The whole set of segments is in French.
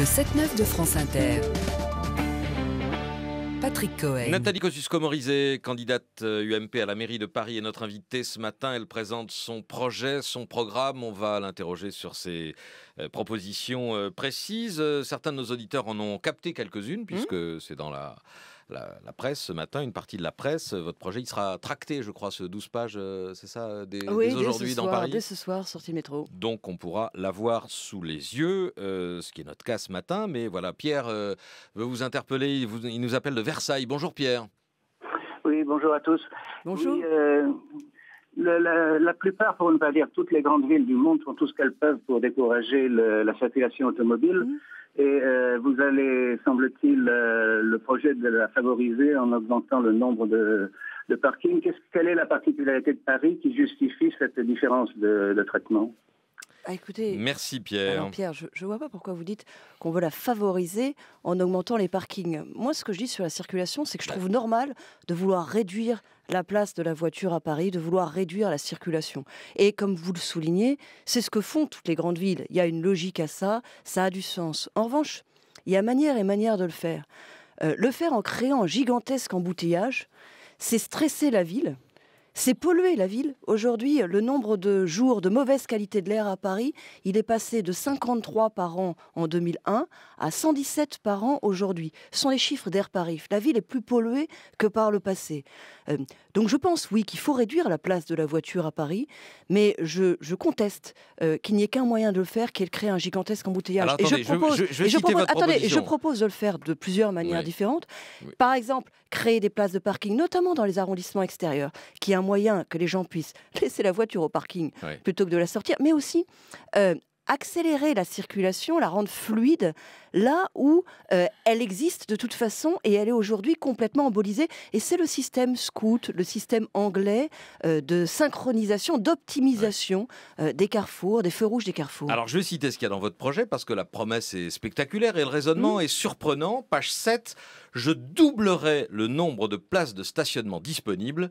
Le 7-9 de France Inter. Patrick Cohen. Nathalie Kosciusko-Morizet, candidate UMP euh, à la mairie de Paris, est notre invitée ce matin. Elle présente son projet, son programme. On va l'interroger sur ses euh, propositions euh, précises. Certains de nos auditeurs en ont capté quelques-unes, mmh. puisque c'est dans la la, presse ce matin, une partie de la presse. Euh, votre projet, il sera tracté, je crois, ce 12 pages, euh, c'est ça, euh, dès, oui, dès aujourd'hui dans soir, Dès ce soir, sortie métro. Donc on pourra l'avoir sous les yeux, ce qui est notre cas ce matin. Mais voilà, Pierre veut vous interpeller, il, nous appelle de Versailles. Bonjour Pierre. Oui, bonjour à tous. Bonjour. La, plupart, pour ne pas dire toutes les grandes villes du monde font tout ce qu'elles peuvent pour décourager la circulation automobile. Mhm. Et euh, vous allez, semble-t-il, euh, le projet de la favoriser en augmentant le nombre de, parkings. quelle est la particularité de Paris qui justifie cette différence de traitement ah, Merci Pierre. Pierre, je ne vois pas pourquoi vous dites qu'on veut la favoriser en augmentant les parkings. Moi, ce que je dis sur la circulation, c'est que je trouve normal de vouloir réduire la place de la voiture à Paris, de vouloir réduire la circulation. Et comme vous le soulignez, c'est ce que font toutes les grandes villes. Il y a une logique à ça, ça a du sens. En revanche, il y a manière et manière de le faire. Euh, le faire en créant un gigantesque embouteillage, c'est stresser la ville, c'est pollué la ville. Aujourd'hui, le nombre de jours de mauvaise qualité de l'air à Paris, il est passé de 53 par an en 2001 à 117 par an aujourd'hui. Ce sont les chiffres d'Air Paris. La ville est plus polluée que par le passé. Euh, donc je pense, oui, qu'il faut réduire la place de la voiture à Paris, mais je, conteste euh, qu'il n'y ait qu'un moyen de le faire, qui est de créer un gigantesque embouteillage. et je propose, de le faire de plusieurs manières différentes. Par exemple, créer des places de parking, notamment dans les arrondissements extérieurs, qui un moyen que les gens puissent laisser la voiture au parking plutôt que de la sortir, mais aussi euh, accélérer la circulation, la rendre fluide là où euh, elle existe de toute façon et elle est aujourd'hui complètement embolisée. Et c'est le système scout, le système anglais euh, de synchronisation, d'optimisation des carrefours, des feux rouges des carrefours. Alors je vais citer ce qu'il y a dans votre projet parce que la promesse est spectaculaire et le raisonnement mmh. est surprenant. Page 7, je doublerai le nombre de places de stationnement disponibles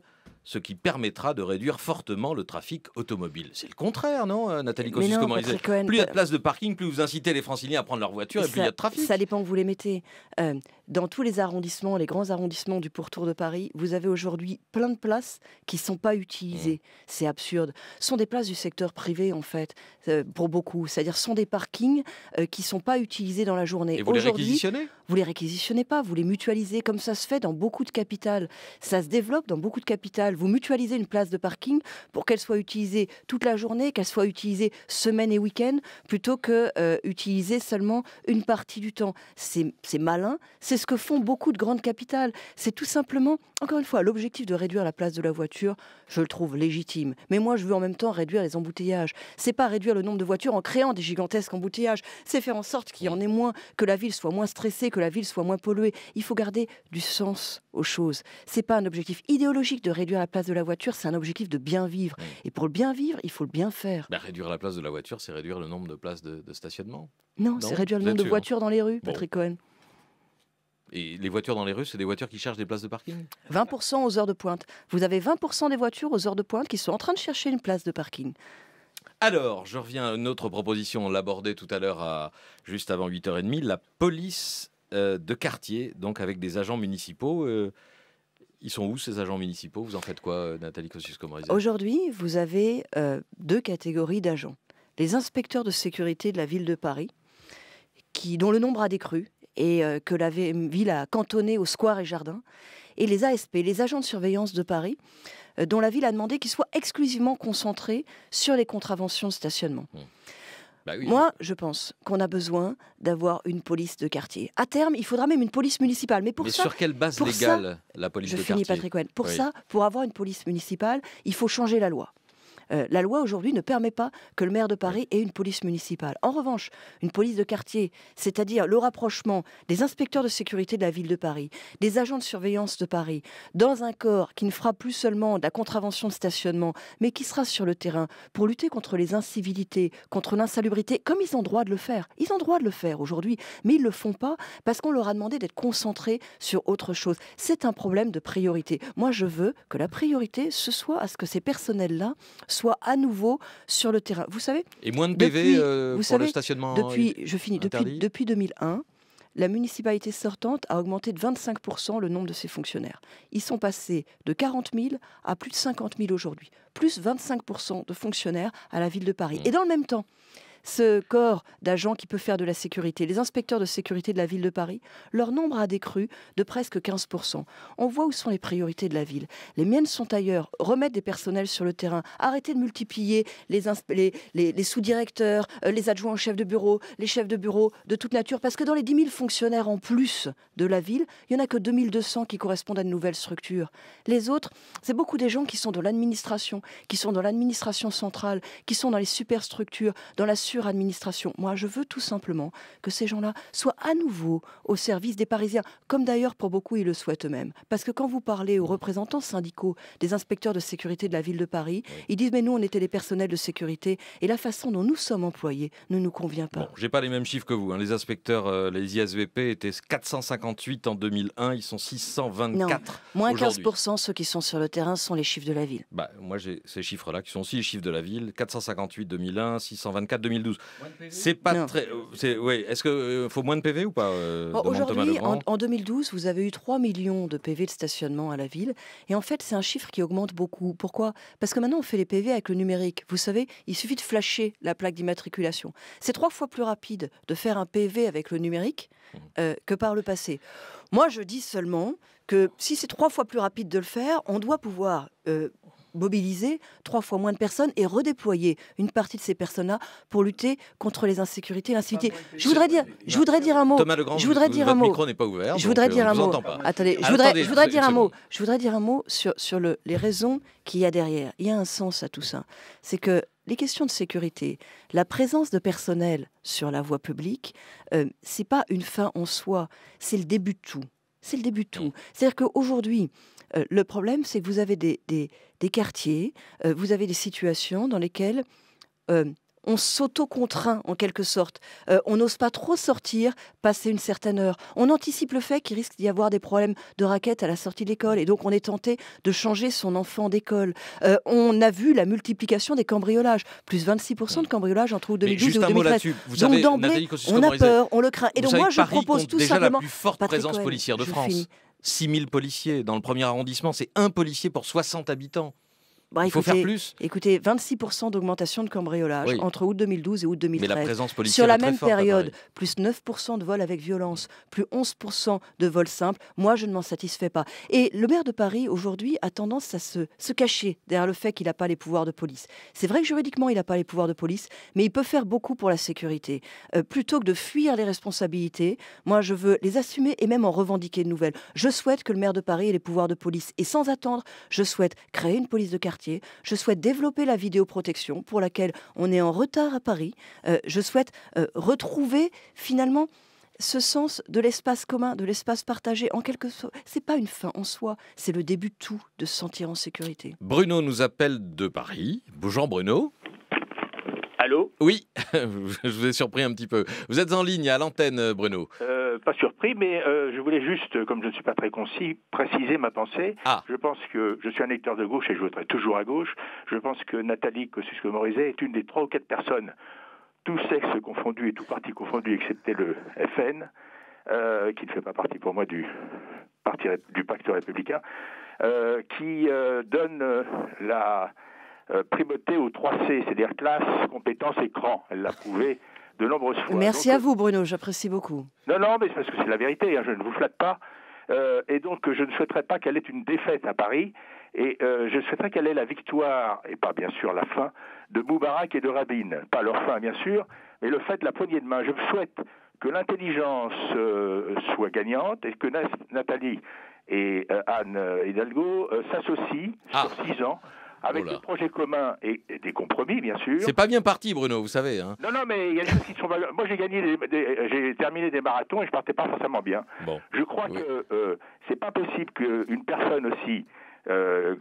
ce qui permettra de réduire fortement le trafic automobile. C'est le contraire, non, euh, Nathalie cossus Cohen... Plus il y a bah- de places de parking, plus vous incitez les franciliens à prendre leur voiture et, plus il y a de trafic. Ça dépend où vous les mettez. Euh, dans tous les arrondissements, les grands arrondissements du pourtour de Paris, vous avez aujourd'hui plein de places qui ne sont pas utilisées. Mmh. C'est absurde. Ce sont des places du secteur privé, en fait, euh, pour beaucoup. C'est-à-dire, ce sont des parkings qui ne sont pas utilisés dans la journée. Et vous les réquisitionnez Vous les réquisitionnez pas, vous les mutualisez, comme ça se fait dans beaucoup de capitales. Ça se développe dans beaucoup de capitales. Vous mutualisez une place de parking pour qu'elle soit utilisée toute la journée, qu'elle soit utilisée semaine et week-end, plutôt que euh, utiliser seulement une partie du temps. C'est malin, c'est ce que font beaucoup de grandes capitales. C'est tout simplement, encore une fois, l'objectif de réduire la place de la voiture, je le trouve légitime. Mais moi, je veux en même temps réduire les embouteillages. C'est pas réduire le nombre de voitures en créant des gigantesques embouteillages. C'est faire en sorte qu'il y en ait moins, que la ville soit moins stressée, que la ville soit moins polluée. Il faut garder du sens aux choses. C'est pas un objectif idéologique de réduire la place de la voiture, c'est un objectif de bien vivre. Et pour le bien vivre, il faut le bien faire. Bah, réduire la place de la voiture, c'est réduire le nombre de places de, stationnement. Non, c'est réduire le nombre de voitures dans les rues, Patrick Cohen. Et les voitures dans les rues, c'est des voitures qui cherchent des places de parking 20% aux heures de pointe. Vous avez 20% des voitures aux heures de pointe qui sont en train de chercher une place de parking. Alors, je reviens à une autre proposition, on l'abordait tout à l'heure, juste avant 8h30, la police euh, de quartier, donc avec des agents municipaux. Euh, ils sont où ces agents municipaux Vous en faites quoi, euh, Nathalie kosciusko morizet Aujourd'hui, vous avez euh, deux catégories d'agents. Les inspecteurs de sécurité de la ville de Paris, qui, dont le nombre a décru et euh, que la ville a cantonné au square et jardin, et les ASP, les agents de surveillance de Paris, dont la ville a demandé qu'ils soient exclusivement concentrés sur les contraventions de stationnement. Mmh. Bah Moi, je pense qu'on a besoin d'avoir une police de quartier. À terme, il faudra même une police municipale. Mais, pour sur quelle base légale la police de quartier Pour ça, pour avoir une police municipale, il faut changer la loi. Euh, la loi aujourd'hui ne permet pas que le maire de Paris ait une police municipale. En revanche, une police de quartier, c'est-à-dire le rapprochement des inspecteurs de sécurité de la ville de Paris, des agents de surveillance de Paris, dans un corps qui ne fera plus seulement de la contravention de stationnement, mais qui sera sur le terrain pour lutter contre les incivilités, contre l'insalubrité, comme ils ont droit de le faire. Ils ont droit de le faire aujourd'hui, mais ils ne le font pas parce qu'on leur a demandé d'être concentrés sur autre chose. C'est un problème de priorité. Moi, je veux que la priorité, ce soit à ce que ces personnels-là soit à nouveau sur le terrain. Vous savez Et moins de PV euh, pour le stationnement depuis, je finis, depuis, depuis 2001, la municipalité sortante a augmenté de 25% le nombre de ses fonctionnaires. Ils sont passés de 40 000 à plus de 50 000 aujourd'hui, plus 25% de fonctionnaires à la ville de Paris. Mmh. Et dans le même temps, ce corps d'agents qui peut faire de la sécurité, les inspecteurs de sécurité de la ville de Paris, leur nombre a décru de presque 15%. On voit où sont les priorités de la ville. Les miennes sont ailleurs. Remettre des personnels sur le terrain, arrêter de multiplier les, les, sous-directeurs, euh, les adjoints aux chefs de bureau, les chefs de bureau de toute nature, parce que dans les 10 000 fonctionnaires en plus de la ville, il n'y en a que 2200 qui correspondent à de nouvelles structures. Les autres, c'est beaucoup des gens qui sont dans l'administration, qui sont dans l'administration centrale, qui sont dans les superstructures, dans la suradministration. Moi, je veux tout simplement que ces gens-là soient à nouveau au service des Parisiens, comme d'ailleurs pour beaucoup ils le souhaitent eux-mêmes. Parce que quand vous parlez aux représentants syndicaux des inspecteurs de sécurité de la ville de Paris, ils disent mais nous on était des personnels de sécurité et la façon dont nous sommes employés ne nous convient pas. Bon, j'ai pas les mêmes chiffres que vous. Hein. Les inspecteurs, euh, les ISVP étaient 458 en 2001, ils sont 624. Non, moins 15% ceux qui sont sur le terrain sont les chiffres de la ville. Bah, moi j'ai ces chiffres-là qui sont aussi les chiffres de la ville. 458 2001, 624 2001. C'est pas très. Est-ce qu'il euh, faut moins de PV ou pas euh, Aujourd'hui, en, 2012, vous avez eu 3 millions de PV de stationnement à la ville. Et en fait, c'est un chiffre qui augmente beaucoup. Pourquoi Parce que maintenant, on fait les PV avec le numérique. Vous savez, il suffit de flasher la plaque d'immatriculation. C'est trois fois plus rapide de faire un PV avec le numérique euh, que par le passé. Moi, je dis seulement que si c'est trois fois plus rapide de le faire, on doit pouvoir mobiliser trois fois moins de personnes et redéployer une partie de ces personnes-là pour lutter contre les insécurités et ah, Je voudrais dire, je voudrais dire un mot. je voudrais dire un mot. n'est pas ouvert. Je voudrais euh, dire un mot. je voudrais, dire un mot. sur, sur le, les raisons qu'il y a derrière. Il y a un sens à tout ça. C'est que les questions de sécurité, la présence de personnel sur la voie publique, euh, c'est pas une fin en soi, c'est le début de tout. C'est le début de tout. C'est-à-dire qu'aujourd'hui, euh, le problème, c'est que vous avez des, quartiers, euh, vous avez des situations dans lesquelles euh, on s'auto-contraint en quelque sorte. on n'ose pas trop sortir, passer une certaine heure. On anticipe le fait qu'il risque d'y avoir des problèmes de raquettes à la sortie de l'école et donc on est tenté de changer son enfant d'école. on a vu la multiplication des cambriolages, plus 26% de cambriolages entre 2012 et 2013. donc d'emblée, on a peur, on le craint. Et donc moi je propose tout simplement la plus forte présence policière de France. 6000 policiers. Dans le premier arrondissement, c'est un policier pour 60 habitants. Bah, il faut faire plus. Écoutez, 26% d'augmentation de cambriolage entre août 2012 et août 2013. Mais la présence policière Sur la même période, plus 9% de vols avec violence, plus 11% de vols simples. Moi, je ne m'en satisfais pas. Et le maire de Paris, aujourd'hui, a tendance à se, se cacher derrière le fait qu'il n'a pas les pouvoirs de police. C'est vrai que juridiquement, il n'a pas les pouvoirs de police, mais il peut faire beaucoup pour la sécurité. Euh, plutôt que de fuir les responsabilités, moi, je veux les assumer et même en revendiquer de nouvelles. Je souhaite que le maire de Paris ait les pouvoirs de police. Et sans attendre, je souhaite créer une police de quartier je souhaite développer la vidéoprotection pour laquelle on est en retard à Paris. Euh, je souhaite euh, retrouver finalement ce sens de l'espace commun, de l'espace partagé, en quelque sorte, c'est pas une fin en soi, c'est le début de tout, de se sentir en sécurité. Bruno nous appelle de Paris. Bonjour Bruno. Allô Oui, je vous ai surpris un petit peu. Vous êtes en ligne à l'antenne, euh, Bruno. Euh, pas surpris, mais euh, je voulais juste, comme je ne suis pas très concis, préciser ma pensée. Ah. Je pense que je suis un lecteur de gauche et je voterai toujours à gauche. Je pense que Nathalie Kosciusko-Morizet est une des trois ou quatre personnes, tous sexes confondus et tout partis confondus, excepté le FN, qui ne fait pas partie pour moi du, du pacte républicain, qui donne la euh, primauté 3C, c'est-à-dire classe, compétence et cran. Elle l'a prouvé de nombreuses fois. Merci à vous, Bruno, j'apprécie beaucoup. Non, non, mais c'est parce que c'est la vérité, hein, je ne vous flatte pas. Euh, et donc, je ne souhaiterais pas qu'elle ait une défaite à Paris. Et euh, je souhaiterais qu'elle ait la victoire, et pas bien sûr la fin, de Moubarak et de Rabin. Pas leur fin, bien sûr, mais le fait de la poignée de main. Je souhaite que l'intelligence soit gagnante et que Nathalie et Anne Hidalgo s'associent ah. sur six ans avec oh des projets communs et, des compromis, bien sûr. C'est pas bien parti, Bruno, vous savez. Hein. Non, non, mais il y a des choses qui sont. Moi, j'ai gagné, j'ai terminé des marathons et je partais pas forcément bien. Bon. Je crois que euh, c'est pas possible qu'une personne aussi. Euh,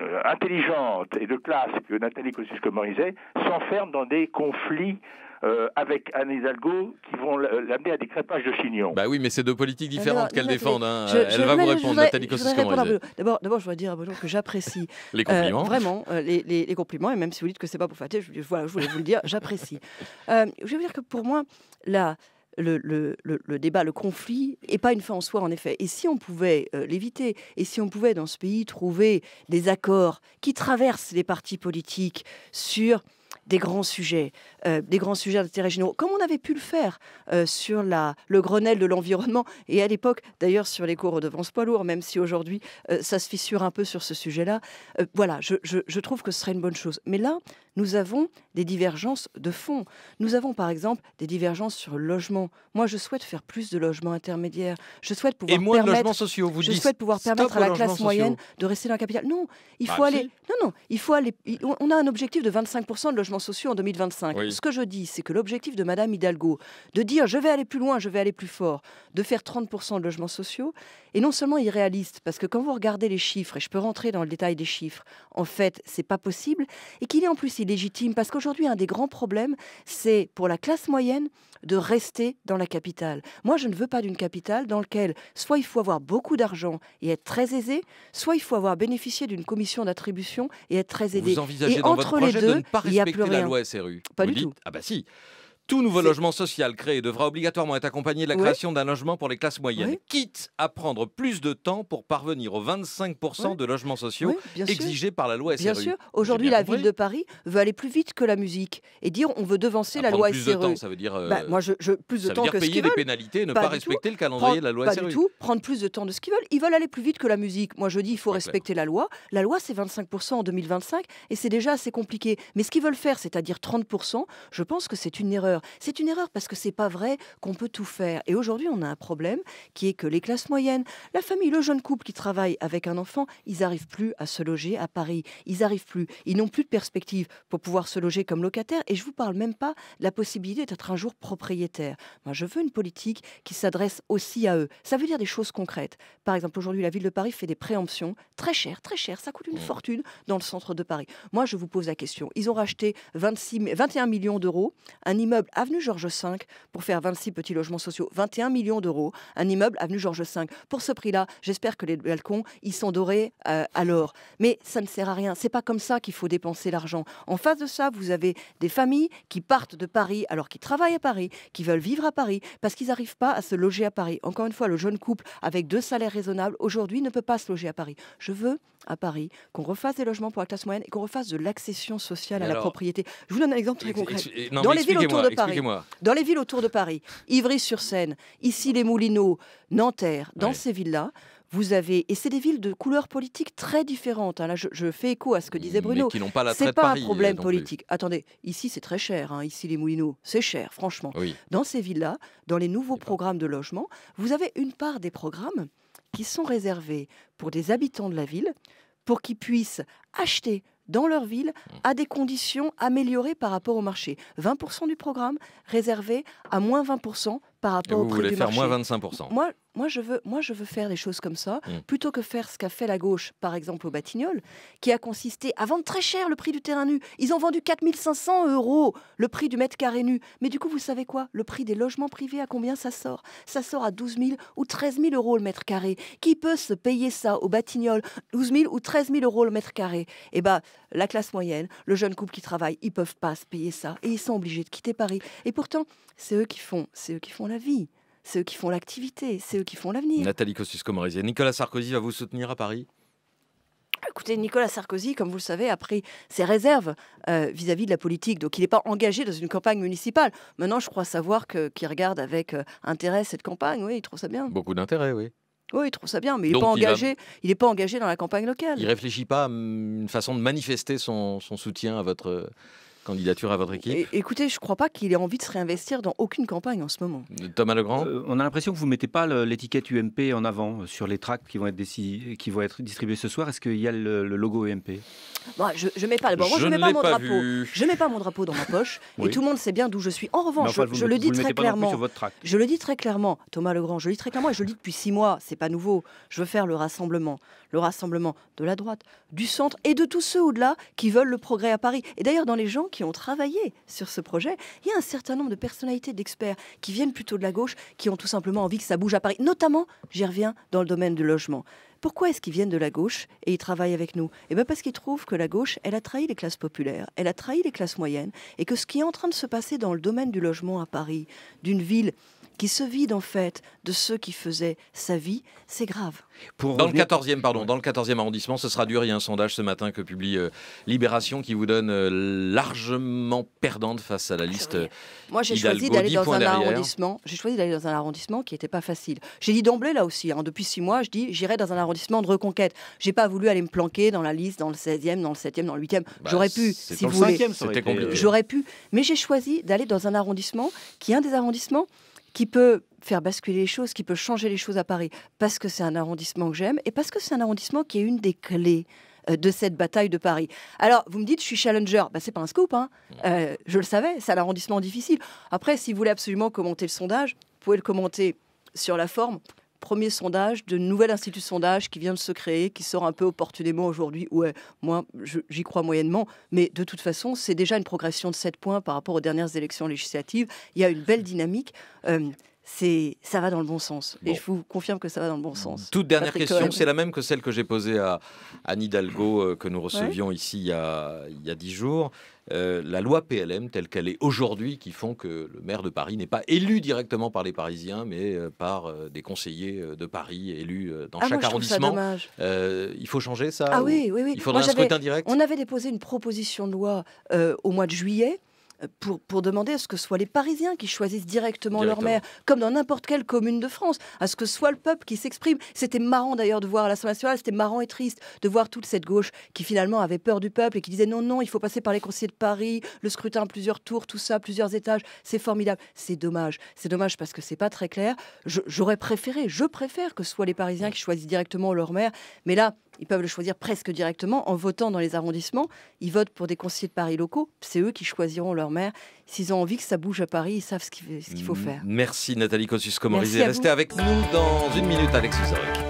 euh, intelligente et de classe que Nathalie Kosciusko-Morizet s'enferme dans des conflits euh, avec Anne Hidalgo qui vont euh, l'amener à des crêpages de chignon. Bah oui, mais c'est deux politiques différentes qu'elle défend. Elle va vous répondre, Nathalie Kosciusko-Morizet. D'abord, je voudrais dire à que j'apprécie les compliments. vraiment, les, les, compliments, et même si vous dites que c'est pas pour fatiguer, je, voilà, je voulais vous le dire, j'apprécie. je vais vous dire que pour moi, la le, le, débat, le conflit, n'est pas une fin en soi, en effet. Et si on pouvait euh, l'éviter, et si on pouvait dans ce pays trouver des accords qui traversent les partis politiques sur des grands sujets, euh, des grands sujets d'intérêt général, comme on avait pu le faire euh, sur la, le Grenelle de l'environnement et à l'époque, d'ailleurs, sur les cours devance poids lourd, même si aujourd'hui euh, ça se fissure un peu sur ce sujet-là. voilà, je, trouve que ce serait une bonne chose. Mais là, nous avons des divergences de fond. Nous avons par exemple des divergences sur le logement. Moi, je souhaite faire plus de logements intermédiaires. Je souhaite pouvoir et moins permettre, sociaux, vous je souhaite pouvoir permettre à la classe moyenne de rester dans la capitale. Non, il bah, faut aller. Non, non, il faut aller. On a un objectif de 25 de logements sociaux en 2025. Ce que je dis, c'est que l'objectif de Madame Hidalgo, de dire je vais aller plus loin, je vais aller plus fort, de faire 30% de logements sociaux, est non seulement irréaliste, parce que quand vous regardez les chiffres, et je peux rentrer dans le détail des chiffres, en fait, c'est pas possible, et qu'il est en plus illégitime, parce qu'aujourd'hui, un des grands problèmes, c'est pour la classe moyenne de rester dans la capitale. Moi, je ne veux pas d'une capitale dans laquelle soit il faut avoir beaucoup d'argent et être très aisé, soit il faut avoir bénéficié d'une commission d'attribution et être très aidé. et entre les deux, il a plus la loi SRU. Pas du tout. Ah bah si. Tout nouveau logement social créé devra obligatoirement être accompagné de la création d'un logement pour les classes moyennes, quitte à prendre plus de temps pour parvenir aux 25% de logements sociaux exigés par la loi SRU. Bien sûr, aujourd'hui la ville de Paris veut aller plus vite que la musique et dire on veut devancer la loi plus SRU. Plus e. de temps, ça veut dire bah, euh, moi je, plus de temps payer des pénalités, et ne pas, respecter le calendrier de la loi pas SRU. Pas du tout, prendre plus de temps de ce qu'ils veulent. Ils veulent aller plus vite que la musique. Moi je dis il faut respecter la loi. La loi c'est 25% en 2025 et c'est déjà assez compliqué. Mais ce qu'ils veulent faire, c'est-à-dire 30%, je pense que c'est une erreur. C'est une erreur parce que c'est pas vrai qu'on peut tout faire. Et aujourd'hui, on a un problème qui est que les classes moyennes, la famille, le jeune couple qui travaille avec un enfant, ils n'arrivent plus à se loger à Paris. Ils n'arrivent plus. Ils n'ont plus de perspective pour pouvoir se loger comme locataire. Et je vous parle même pas de la possibilité d'être un jour propriétaire. Moi, je veux une politique qui s'adresse aussi à eux. Ça veut dire des choses concrètes. Par exemple, aujourd'hui, la ville de Paris fait des préemptions très chères, très chères. Ça coûte une mmh. fortune dans le centre de Paris. Moi, je vous pose la question. Ils ont racheté 21 millions d'euros, un immeuble avenue Georges V pour faire 26 petits logements sociaux, 21 millions d'euros, un immeuble avenue Georges V. Pour ce prix-là, j'espère que les balcons ils sont dorés euh, alors. à Mais ça ne sert à rien. C'est pas comme ça qu'il faut dépenser l'argent. En face de ça, vous avez des familles qui partent de Paris alors qu'ils travaillent à Paris, qui veulent vivre à Paris parce qu'ils n'arrivent pas à se loger à Paris. Encore une fois, le jeune couple avec deux salaires raisonnables aujourd'hui ne peut pas se loger à Paris. Je veux à Paris qu'on refasse des logements pour la classe moyenne et qu'on refasse de l'accession sociale à la propriété. Je vous donne un exemple très concret. Dans les villes autour de dans les villes autour de Paris, Ivry-sur-Seine, ici les Moulineaux, Nanterre, dans ces villes-là, vous avez et c'est des villes de couleurs politiques très différentes. Hein. Là, je, fais écho à ce que disait Bruno. qui n'ont pas C'est pas un euh, problème politique. Attendez, ici c'est très cher. Hein. Ici les Moulineaux, c'est cher, franchement. Dans ces villes-là, dans les nouveaux programmes de logement, vous avez une part des programmes qui sont réservés pour des habitants de la ville pour qu'ils puissent acheter dans leur ville à des conditions améliorées par rapport au marché. 20% du programme réservé à moins 20% par rapport au Et vous voulez faire moins 25% Moi, moi je veux, moi je veux faire des choses comme ça, mm. plutôt que faire ce qu'a fait la gauche, par exemple au Batignolles, qui a consisté à vendre très cher le prix du terrain nu. Ils ont vendu 4500 euros le prix du mètre carré nu. Mais du coup, vous savez quoi Le prix des logements privés, à combien ça sort Ça sort à 12 000 ou 13 000 euros le mètre carré. Qui peut se payer ça au Batignolles 12 000 ou 13 000 euros le mètre carré Eh bah, bien, la classe moyenne, le jeune couple qui travaille, ils peuvent pas se payer ça et ils sont obligés de quitter Paris. Et pourtant, c'est eux qui font, c'est eux qui font la vie c'est eux qui font l'activité, c'est eux qui font l'avenir. Nathalie Kosciusko-Morizet, Nicolas Sarkozy va vous soutenir à Paris Écoutez, Nicolas Sarkozy, comme vous le savez, a pris ses réserves euh, vis-à-vis de la politique. Donc, il n'est pas engagé dans une campagne municipale. Maintenant, je crois savoir qu'il regarde avec euh, intérêt cette campagne. Oui, il trouve ça bien. Beaucoup d'intérêt, oui. Oui, il trouve ça bien, mais il n'est pas, engagé, il est pas engagé dans la campagne locale. Il réfléchit pas à hum, une façon de manifester son, son soutien à votre, candidature à votre équipe Écoutez, je ne crois pas qu'il ait envie de se réinvestir dans aucune campagne en ce moment. Thomas Legrand euh, On a l'impression que vous ne mettez pas l'étiquette UMP en avant euh, sur les tracts qui vont être, qui vont être distribués ce soir. Est-ce qu'il y a le, logo UMP bah, je ne mets pas, je, mets pas mon drapeau. Je mets pas mon drapeau dans ma poche et tout le monde sait bien d'où je suis. En revanche, je, le dis très clairement. Je le dis très clairement, Thomas Legrand, je le dis très clairement et je le dis depuis six mois, c'est pas nouveau. Je veux faire le rassemblement, le rassemblement de la droite, du centre et de tous ceux au-delà qui veulent le progrès à Paris. Et d'ailleurs, dans les gens qui qui ont travaillé sur ce projet. Il y a un certain nombre de personnalités, d'experts qui viennent plutôt de la gauche, qui ont tout simplement envie que ça bouge à Paris, notamment, j'y reviens, dans le domaine du logement. Pourquoi est-ce qu'ils viennent de la gauche et ils travaillent avec nous Eh bien parce qu'ils trouvent que la gauche, elle a trahi les classes populaires, elle a trahi les classes moyennes, et que ce qui est en train de se passer dans le domaine du logement à Paris, d'une ville qui se vide en fait de ceux qui faisaient sa vie, c'est grave. dans le 14e, pardon, dans le 14e arrondissement, ce sera dur. Il y a un sondage ce matin que publie euh, Libération qui vous donne euh, largement perdante face à la ah, liste. Moi, j'ai choisi d'aller dans un arrondissement. J'ai choisi d'aller dans un arrondissement qui n'était pas facile. J'ai dit d'emblée là aussi. Hein, depuis six mois, je dis j'irai dans un arrondissement de reconquête. J'ai pas voulu aller me planquer dans la liste, dans le 16e, dans le 7e, dans le 8e. Bah, J'aurais pu, si vous voulez. C'était euh, compliqué. J'aurais pu, mais j'ai choisi d'aller dans un arrondissement qui est un des arrondissements qui peut faire basculer les choses, qui peut changer les choses à Paris, parce que c'est un arrondissement que j'aime et parce que c'est un arrondissement qui est une des clés euh, de cette bataille de Paris. Alors, vous me dites, je suis challenger. Bah, c'est pas un scoop, hein. mmh. euh, je le savais, c'est un arrondissement difficile. Après, si vous voulez absolument commenter le sondage, vous pouvez le commenter sur la forme, premier sondage de nouvel institut sondage qui vient de se créer, qui sort un peu opportunément aujourd'hui. Ouais, moi, j'y crois moyennement, mais de toute façon, c'est déjà une progression de 7 points par rapport aux dernières élections législatives. Il y a une belle dynamique. Euh, c'est ça va dans le bon sens. Et je vous confirme que ça va dans le bon sens. Toute dernière question, c'est la même que celle que j'ai posée à Anne Hidalgo, euh, que nous recevions ici il y a dix jours. Euh, la loi PLM telle qu'elle est aujourd'hui, qui font que le maire de Paris n'est pas élu directement par les Parisiens, mais euh, par euh, des conseillers de Paris élus dans ah, chaque arrondissement. il faut changer ça. Ah oui, oui, oui. Il faudrait un scrutin direct. On avait déposé une proposition de loi au mois de juillet euh, pour, demander à ce que ce soit les Parisiens qui choisissent directement, leur maire, comme dans n'importe quelle commune de France, à ce que ce soit le peuple qui s'exprime. C'était marrant d'ailleurs de voir à l'Assemblée nationale, c'était marrant et triste de voir toute cette gauche qui finalement avait peur du peuple et qui disait non, non, il faut passer par les conseillers de Paris, le scrutin à plusieurs tours, tout ça, plusieurs étages, c'est formidable. C'est dommage, c'est dommage parce que c'est pas très clair. J'aurais préféré, je préfère que ce soit les Parisiens qui choisissent directement leur maire, mais là, ils peuvent le choisir presque directement en votant dans les arrondissements. Ils votent pour des conseillers de Paris locaux. C'est eux qui choisiront leur maire. S'ils ont envie que ça bouge à Paris, ils savent ce qu'il faut mm. faire. Merci Nathalie Kosciusko-Morizet. Restez avec nous dans une minute, Alexis Zorek.